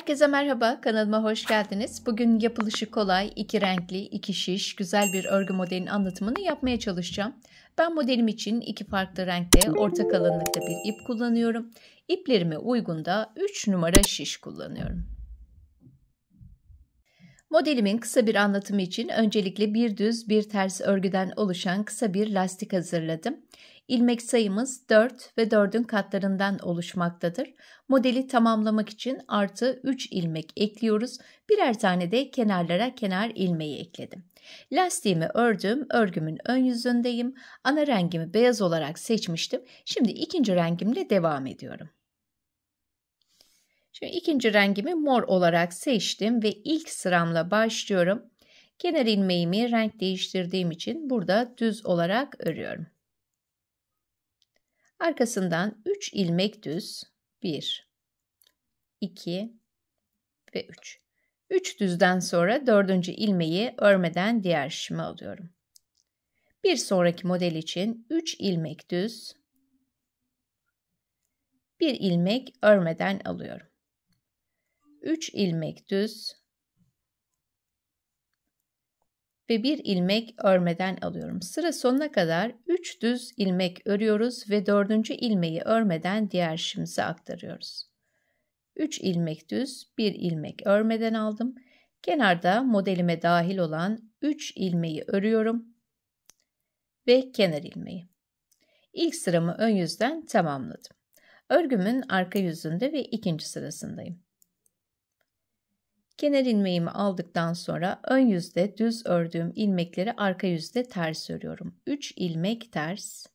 Herkese merhaba, kanalıma hoş geldiniz. Bugün yapılışı kolay, iki renkli, iki şiş, güzel bir örgü modelin anlatımını yapmaya çalışacağım. Ben modelim için iki farklı renkte, orta kalınlıkta bir ip kullanıyorum. İplerime uygun da 3 numara şiş kullanıyorum. Modelimin kısa bir anlatımı için öncelikle bir düz bir ters örgüden oluşan kısa bir lastik hazırladım. İlmek sayımız 4 ve 4'ün katlarından oluşmaktadır. Modeli tamamlamak için artı 3 ilmek ekliyoruz. Birer tane de kenarlara kenar ilmeği ekledim. Lastiğimi ördüm, örgümün ön yüzündeyim. Ana rengimi beyaz olarak seçmiştim. Şimdi ikinci rengimle devam ediyorum. Şimdi ikinci rengimi mor olarak seçtim ve ilk sıramla başlıyorum. Kenar ilmeğimi renk değiştirdiğim için burada düz olarak örüyorum. Arkasından 3 ilmek düz 1, 2 ve 3. 3 düzden sonra 4. ilmeği örmeden diğer şişime alıyorum. Bir sonraki model için 3 ilmek düz, 1 ilmek örmeden alıyorum. 3 ilmek düz, ve bir ilmek örmeden alıyorum. Sıra sonuna kadar 3 düz ilmek örüyoruz ve 4. ilmeği örmeden diğer şişimize aktarıyoruz. 3 ilmek düz, 1 ilmek örmeden aldım. Kenarda modelime dahil olan 3 ilmeği örüyorum ve kenar ilmeği. İlk sıramı ön yüzden tamamladım. Örgümün arka yüzünde ve ikinci sırasındayım. Kenar ilmeğimi aldıktan sonra ön yüzde düz ördüğüm ilmekleri arka yüzde ters örüyorum. 3 ilmek ters.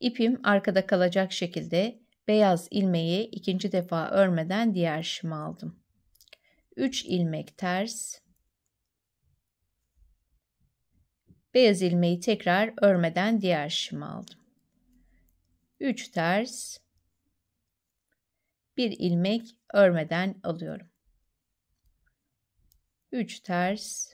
İpim arkada kalacak şekilde beyaz ilmeği ikinci defa örmeden diğer şıma aldım. 3 ilmek ters. Beyaz ilmeği tekrar örmeden diğer şıma aldım. 3 ters. 1 ilmek örmeden alıyorum. 3 ters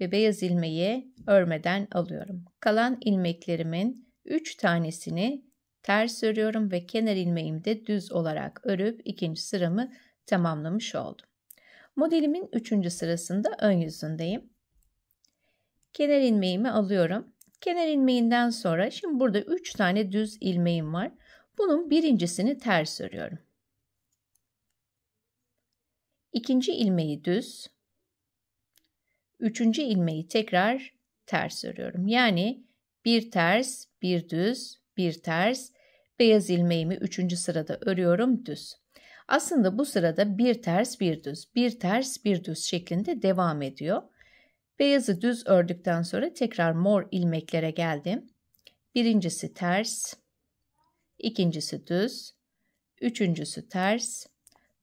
ve beyaz ilmeği örmeden alıyorum. Kalan ilmeklerimin 3 tanesini ters örüyorum ve kenar ilmeğimde düz olarak örüp ikinci sıramı tamamlamış oldum. Modelimin 3. sırasında ön yüzündeyim. Kenar ilmeğimi alıyorum. Kenar ilmeğinden sonra şimdi burada 3 tane düz ilmeğim var. Bunun birincisini ters örüyorum. İkinci ilmeği düz. Üçüncü ilmeği tekrar ters örüyorum. Yani bir ters, bir düz, bir ters. Beyaz ilmeğimi üçüncü sırada örüyorum düz. Aslında bu sırada bir ters, bir düz, bir ters, bir düz şeklinde devam ediyor. Beyazı düz ördükten sonra tekrar mor ilmeklere geldim. Birincisi ters, ikincisi düz, üçüncüsü ters,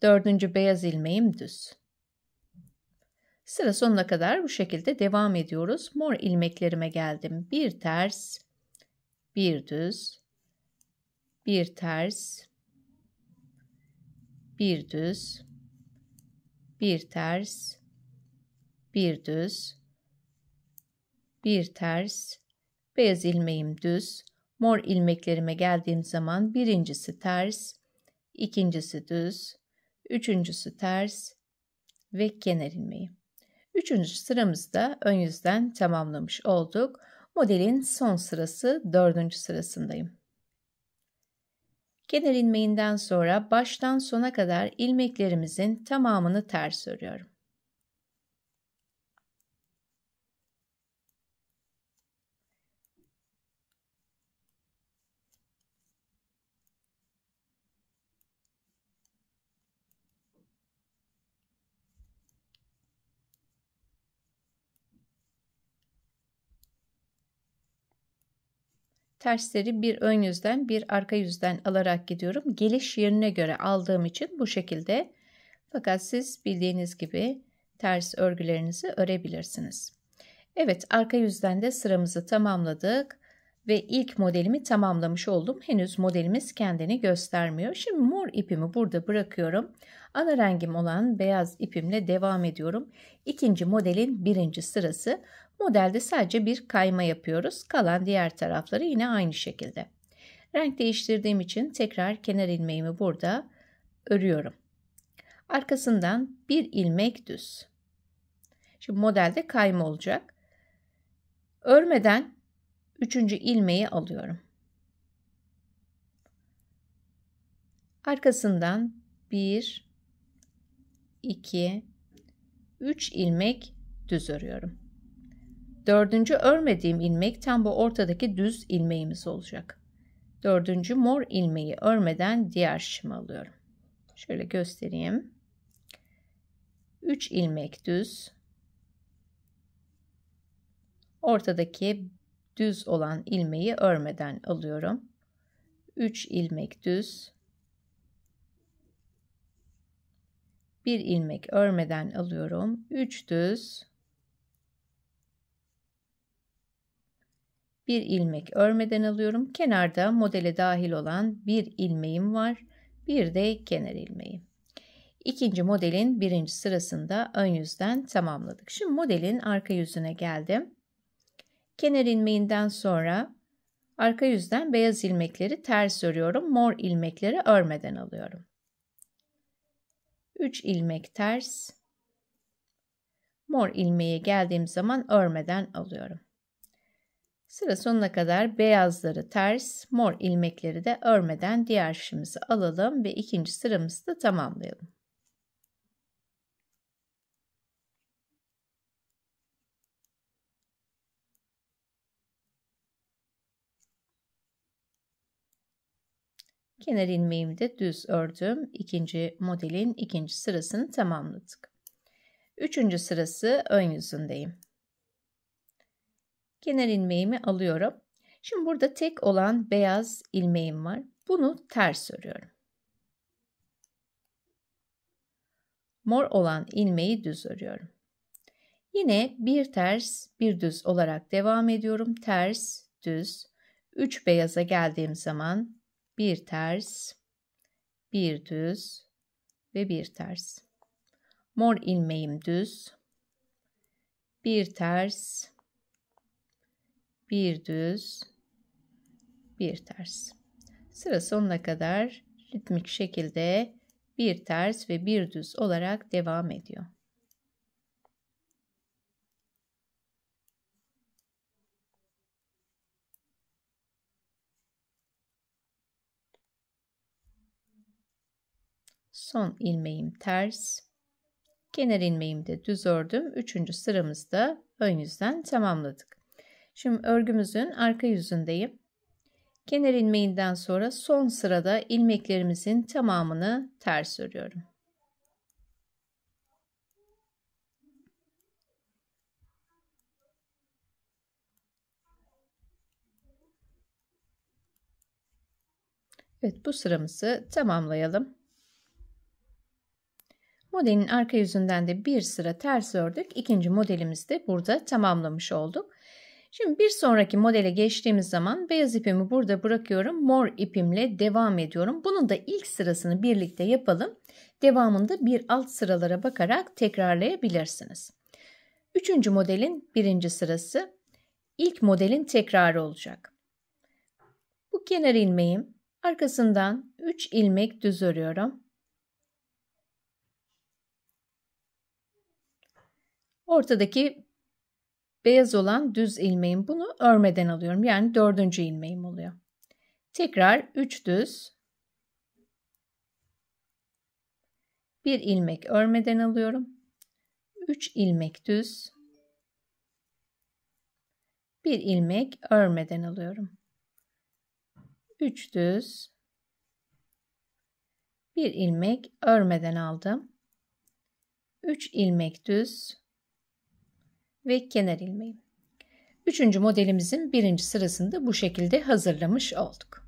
Dördüncü beyaz ilmeğim düz. Sıra sonuna kadar bu şekilde devam ediyoruz. Mor ilmeklerime geldim. Bir ters, bir düz, bir ters, bir düz, bir ters, bir düz, bir ters, beyaz ilmeğim düz, mor ilmeklerime geldiğim zaman birincisi ters, ikincisi düz, Üçüncüsü ters ve kenar ilmeği. Üçüncü sıramızı da ön yüzden tamamlamış olduk. Modelin son sırası dördüncü sırasındayım. Kenar ilmeğinden sonra baştan sona kadar ilmeklerimizin tamamını ters örüyorum. Tersleri bir ön yüzden bir arka yüzden alarak gidiyorum. Geliş yerine göre aldığım için bu şekilde. Fakat siz bildiğiniz gibi ters örgülerinizi örebilirsiniz. Evet arka yüzden de sıramızı tamamladık ve ilk modelimi tamamlamış oldum. Henüz modelimiz kendini göstermiyor. Şimdi mor ipimi burada bırakıyorum. Ana rengim olan beyaz ipimle devam ediyorum. İkinci modelin birinci sırası. Modelde sadece bir kayma yapıyoruz. Kalan diğer tarafları yine aynı şekilde. Renk değiştirdiğim için tekrar kenar ilmeğimi burada örüyorum. Arkasından bir ilmek düz. Şimdi modelde kayma olacak. Örmeden üçüncü ilmeği alıyorum. Arkasından 1 2 3 ilmek düz örüyorum. Dördüncü örmediğim ilmek tam bu ortadaki düz ilmeğimiz olacak. Dördüncü mor ilmeği örmeden diğer şişimi alıyorum. Şöyle göstereyim. 3 ilmek düz. Ortadaki düz olan ilmeği örmeden alıyorum. 3 ilmek düz. 1 ilmek örmeden alıyorum. 3 düz. 1 ilmek örmeden alıyorum. Kenarda modele dahil olan bir ilmeğim var. Bir de kenar ilmeği. İkinci modelin birinci sırasında ön yüzden tamamladık. Şimdi modelin arka yüzüne geldim. Kenar ilmeğinden sonra arka yüzden beyaz ilmekleri ters örüyorum. Mor ilmekleri örmeden alıyorum. 3 ilmek ters. Mor ilmeğe geldiğim zaman örmeden alıyorum. Sıra sonuna kadar beyazları ters, mor ilmekleri de örmeden diğer şişimizi alalım ve ikinci sıramızı da tamamlayalım. Kenar ilmeğimi de düz ördüm. İkinci modelin ikinci sırasını tamamladık. Üçüncü sırası ön yüzündeyim. Kenar ilmeğimi alıyorum. Şimdi burada tek olan beyaz ilmeğim var. Bunu ters örüyorum. Mor olan ilmeği düz örüyorum. Yine bir ters bir düz olarak devam ediyorum. Ters, düz. 3 beyaza geldiğim zaman bir ters, bir düz ve bir ters. Mor ilmeğim düz, bir ters, bir düz, bir ters. Sıra sonuna kadar ritmik şekilde bir ters ve bir düz olarak devam ediyor. son ilmeğim ters kenar ilmeğimde düz ördüm üçüncü sıramızda ön yüzden tamamladık şimdi örgümüzün arka yüzündeyim kenar ilmeğinden sonra son sırada ilmeklerimizin tamamını ters örüyorum Evet bu sıramızı tamamlayalım. Modelin arka yüzünden de bir sıra ters ördük. İkinci modelimizi de burada tamamlamış olduk. Şimdi bir sonraki modele geçtiğimiz zaman beyaz ipimi burada bırakıyorum. Mor ipimle devam ediyorum. Bunun da ilk sırasını birlikte yapalım. Devamında bir alt sıralara bakarak tekrarlayabilirsiniz. Üçüncü modelin birinci sırası ilk modelin tekrarı olacak. Bu kenar ilmeğim arkasından 3 ilmek düz örüyorum. Ortadaki beyaz olan düz ilmeğim bunu örmeden alıyorum. Yani dördüncü ilmeğim oluyor. Tekrar 3 düz bir ilmek örmeden alıyorum. 3 ilmek düz bir ilmek örmeden alıyorum. 3 düz bir ilmek örmeden aldım. 3 ilmek düz ve kenar ilmeği. Üçüncü modelimizin birinci sırasında bu şekilde hazırlamış olduk.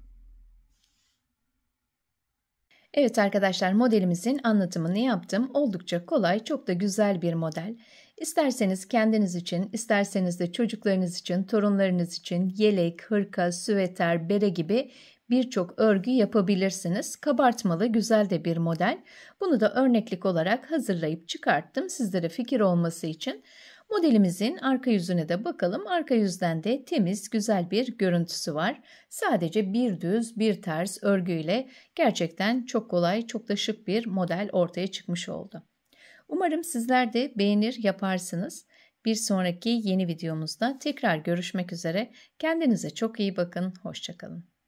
Evet arkadaşlar modelimizin anlatımını yaptım. Oldukça kolay, çok da güzel bir model. İsterseniz kendiniz için, isterseniz de çocuklarınız için, torunlarınız için yelek, hırka, süveter, bere gibi birçok örgü yapabilirsiniz. Kabartmalı güzel de bir model. Bunu da örneklik olarak hazırlayıp çıkarttım sizlere fikir olması için. Modelimizin arka yüzüne de bakalım. Arka yüzden de temiz, güzel bir görüntüsü var. Sadece bir düz, bir ters örgüyle gerçekten çok kolay, çok da şık bir model ortaya çıkmış oldu. Umarım sizler de beğenir yaparsınız. Bir sonraki yeni videomuzda tekrar görüşmek üzere. Kendinize çok iyi bakın. Hoşçakalın.